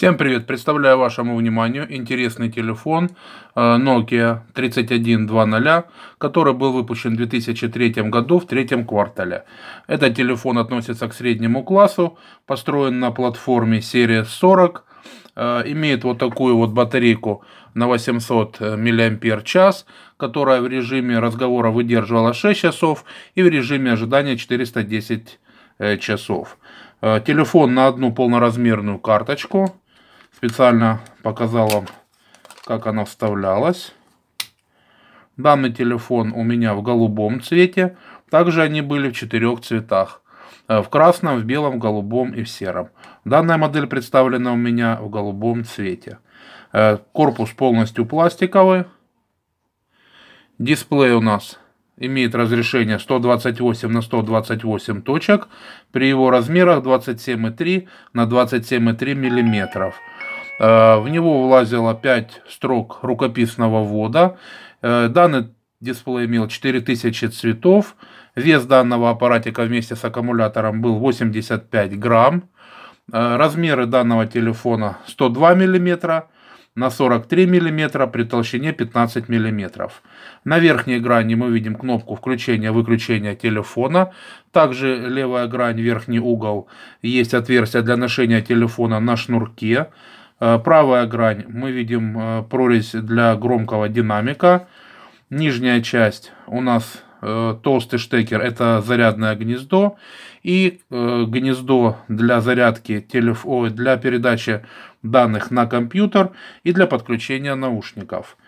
Всем привет! Представляю вашему вниманию интересный телефон э, Nokia 3120, который был выпущен в 2003 году в третьем квартале. Этот телефон относится к среднему классу, построен на платформе серии 40, э, имеет вот такую вот батарейку на 800 мАч, которая в режиме разговора выдерживала 6 часов и в режиме ожидания 410 э, часов. Телефон на одну полноразмерную карточку – Специально показал вам, как она вставлялась. Данный телефон у меня в голубом цвете. Также они были в четырех цветах. Э, в красном, в белом, в голубом и в сером. Данная модель представлена у меня в голубом цвете. Э, корпус полностью пластиковый. Дисплей у нас имеет разрешение 128 на 128 точек. При его размерах 27,3 на 27,3 миллиметров. Э, в него влазило 5 строк рукописного ввода. Э, данный дисплей имел 4000 цветов. Вес данного аппаратика вместе с аккумулятором был 85 грамм. Э, размеры данного телефона 102 мм на 43 мм при толщине 15 мм. На верхней грани мы видим кнопку включения-выключения телефона. Также левая грань, верхний угол, есть отверстие для ношения телефона на шнурке. Э, правая грань мы видим э, прорезь для громкого динамика. Нижняя часть у нас э, толстый штекер это зарядное гнездо и гнездо для зарядки телефона для передачи данных на компьютер и для подключения наушников.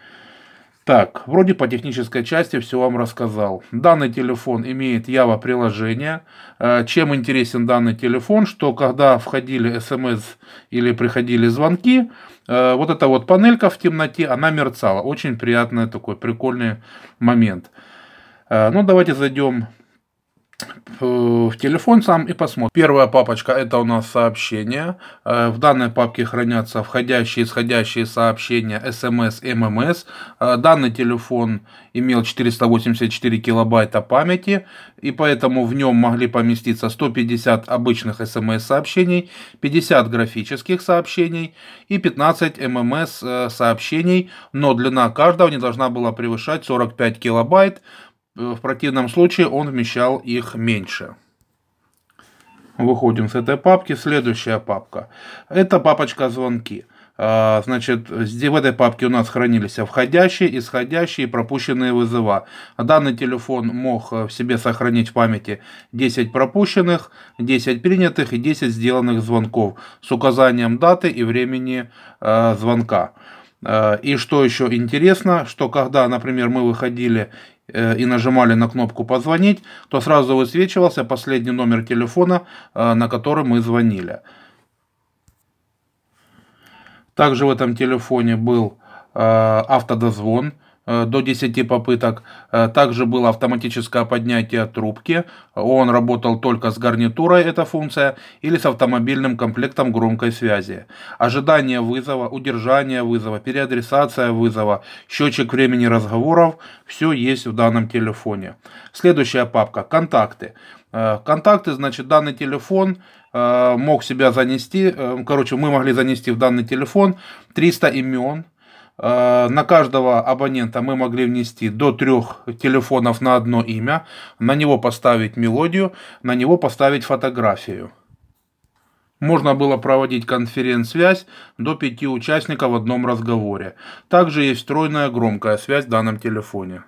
Так, вроде по технической части все вам рассказал. Данный телефон имеет Java приложение. Э, чем интересен данный телефон, что когда входили смс или приходили звонки, э, вот эта вот панелька в темноте, она мерцала. Очень приятный такой прикольный момент. Э, ну, давайте зайдем Э, в телефон сам и посмотрим. Первая папочка это у нас сообщения. Э, в данной папке хранятся входящие и исходящие сообщения SMS, MMS. Эм эм эм э, данный телефон имел 484 килобайта памяти и поэтому в нем могли поместиться 150 обычных SMS сообщений, 50 графических сообщений и 15 MMS сообщений, но длина каждого не должна была превышать 45 килобайт, в противном случае он вмещал их меньше. Выходим с этой папки. Следующая папка. Это папочка звонки. А, значит, в этой папке у нас хранились входящие, исходящие и пропущенные вызова. Данный телефон мог э, в себе сохранить в памяти 10 пропущенных, 10 принятых и 10 сделанных звонков с указанием даты и времени э, звонка. Э, и что еще интересно, что когда, например, мы выходили Э, и нажимали на кнопку «Позвонить», то сразу высвечивался последний номер телефона, э, на который мы звонили. Также в этом телефоне был э, автодозвон – Э, до 10 попыток. Э, также было автоматическое поднятие трубки. Он работал только с гарнитурой, эта функция, или с автомобильным комплектом громкой связи. Ожидание вызова, удержание вызова, переадресация вызова, счетчик времени разговоров – все есть в данном телефоне. Следующая папка – контакты. Э, контакты, значит, данный телефон мог себя занести, короче, мы могли занести в данный телефон 300 имен, Э, на каждого абонента мы могли внести до трех телефонов на одно имя, на него поставить мелодию, на него поставить фотографию. Можно было проводить конференц-связь до пяти участников в одном разговоре. Также есть встроенная громкая связь в данном телефоне.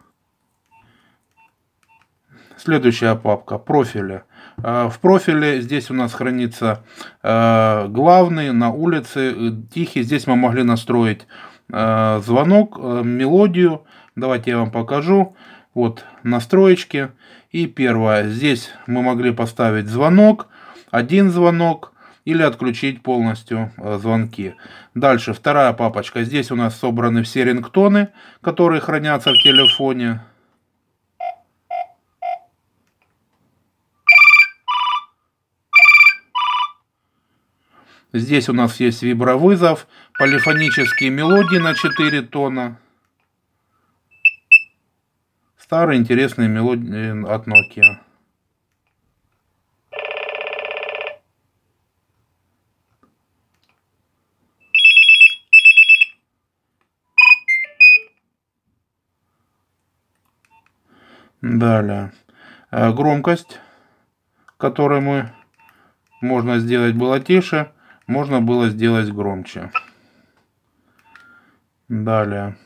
Следующая папка «Профили». Э, в профиле здесь у нас хранится э, главный, на улице, тихий. Здесь мы могли настроить Э, звонок, э, мелодию. Давайте я вам покажу. Вот настроечки. И первое. Здесь мы могли поставить звонок, один звонок или отключить полностью э, звонки. Дальше вторая папочка. Здесь у нас собраны все рингтоны, которые хранятся в телефоне. Здесь у нас есть вибровызов, полифонические мелодии на 4 тона. Старые интересные мелодии э, от Nokia. Далее. Э, громкость, которую мы можно сделать было тише. Можно было сделать громче. Далее.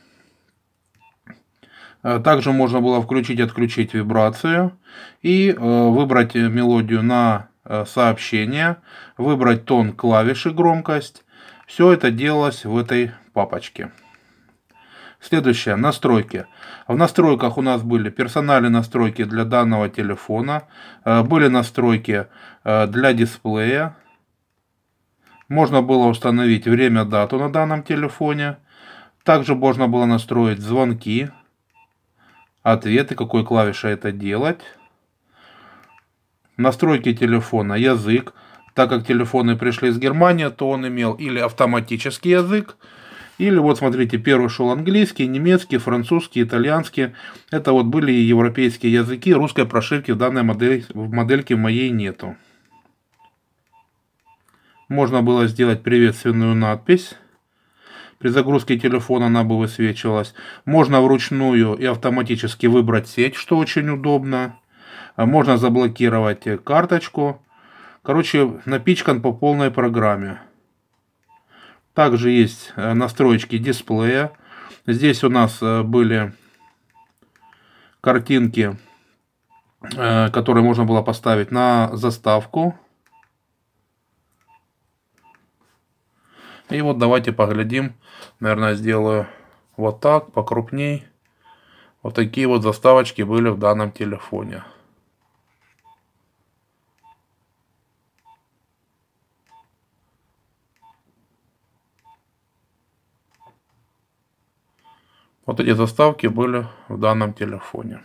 Э, также можно было включить и отключить вибрацию и э, выбрать э, мелодию на сообщение, выбрать тон клавиши громкость. Все это делалось в этой папочке. Следующее, настройки. В настройках у нас были персональные настройки для данного телефона, были настройки для дисплея, можно было установить время, дату на данном телефоне. Также можно было настроить звонки, ответы, какой клавишей это делать. Настройки телефона, язык. Так как телефоны пришли из Германии, то он имел или автоматический язык, или вот смотрите, первый шел английский, немецкий, французский, итальянский. Это вот были европейские языки, русской прошивки в данной модели, в модельке моей нету. Можно было сделать приветственную надпись. При загрузке телефона она бы высвечивалась. Можно вручную и автоматически выбрать сеть, что очень удобно. А можно заблокировать карточку. Короче, напичкан по полной программе. Также есть э, настройки дисплея. Здесь у нас э, были картинки, э, которые можно было поставить на заставку. И вот давайте поглядим. Наверное, сделаю вот так, покрупней. Вот такие вот заставочки были в данном телефоне. Вот эти заставки были в данном телефоне.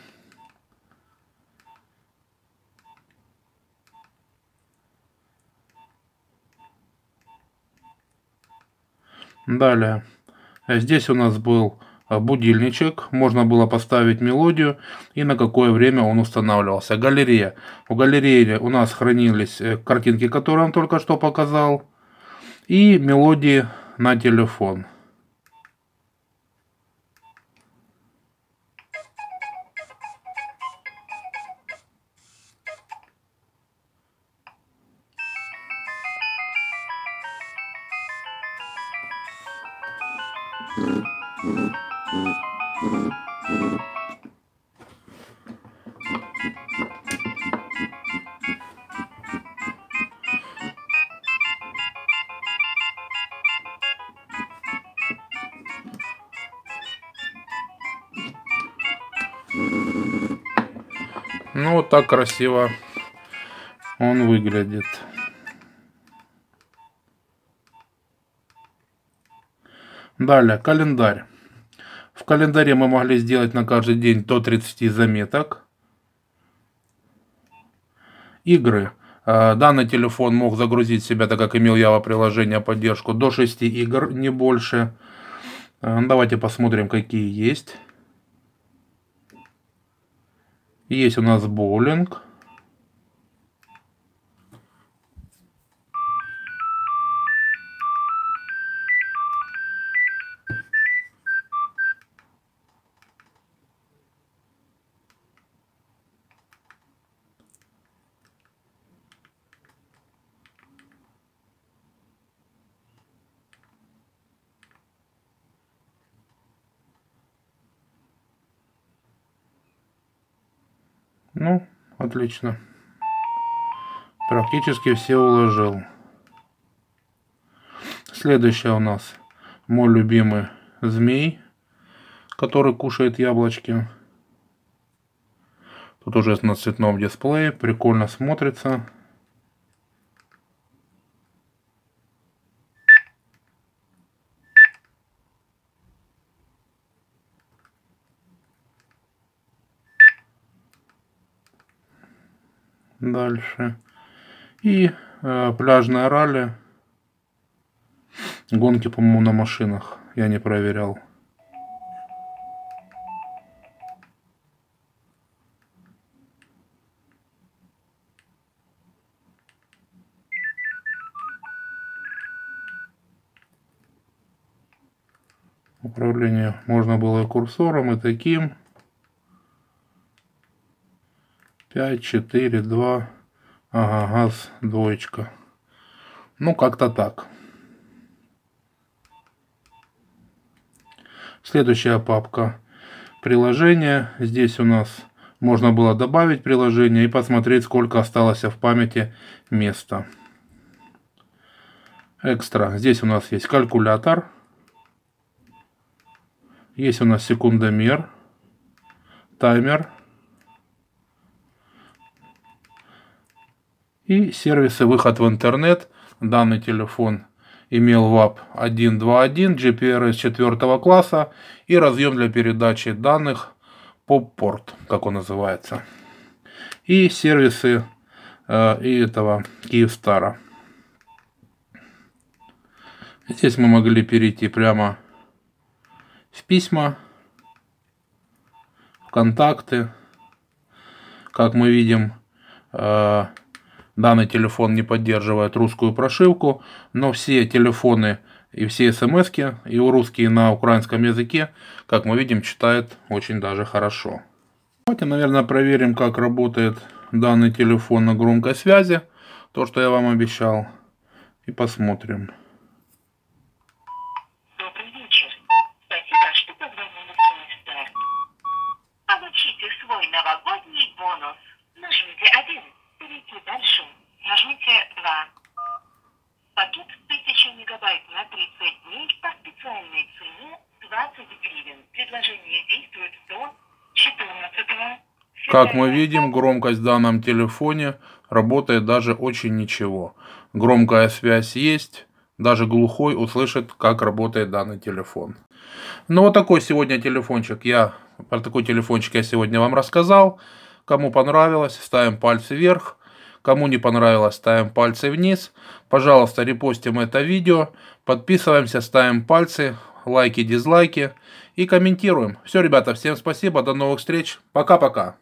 Далее. Здесь у нас был а, будильничек, можно было поставить мелодию и на какое время он устанавливался. Галерея. У галереи у нас хранились э, картинки, которые он только что показал, и мелодии на телефон. Ну, вот так красиво он выглядит. Далее, календарь. В календаре мы могли сделать на каждый день до 30 заметок. Игры. А, данный телефон мог загрузить в себя, так как имел Java приложение поддержку, до 6 игр, не больше. А, давайте посмотрим, какие есть. Есть у нас боулинг. Ну, отлично. Практически все уложил. Следующая у нас мой любимый змей, который кушает яблочки. Тут уже на цветном дисплее, прикольно смотрится. дальше. И э, пляжное ралли. Гонки, по-моему, на машинах. Я не проверял. Управление можно было и курсором, и таким. 5, 4, 2. Ага, газ, двоечка. Ну, как-то так. Следующая папка приложение. Здесь у нас можно было добавить приложение и посмотреть, сколько осталось в памяти места. Экстра. Здесь у нас есть калькулятор. Есть у нас секундомер, таймер. и сервисы выход в интернет. Данный телефон имел WAP 121, GPRS 4 класса и разъем для передачи данных pop порт, как он называется. И сервисы э, и этого Киевстара. Здесь мы могли перейти прямо в письма, в контакты. Как мы видим, э, Данный телефон не поддерживает русскую прошивку, но все телефоны и все смс и у русские на украинском языке, как мы видим, читает очень даже хорошо. Давайте, наверное, проверим, как работает данный телефон на громкой связи. То, что я вам обещал. И посмотрим. Как мы видим, громкость в данном телефоне работает даже очень ничего. Громкая связь есть, даже глухой услышит, как работает данный телефон. Ну вот такой сегодня телефончик. Я про такой телефончик я сегодня вам рассказал. Кому понравилось, ставим пальцы вверх. Кому не понравилось, ставим пальцы вниз. Пожалуйста, репостим это видео. Подписываемся, ставим пальцы, лайки, дизлайки и комментируем. Все, ребята, всем спасибо, до новых встреч. Пока-пока.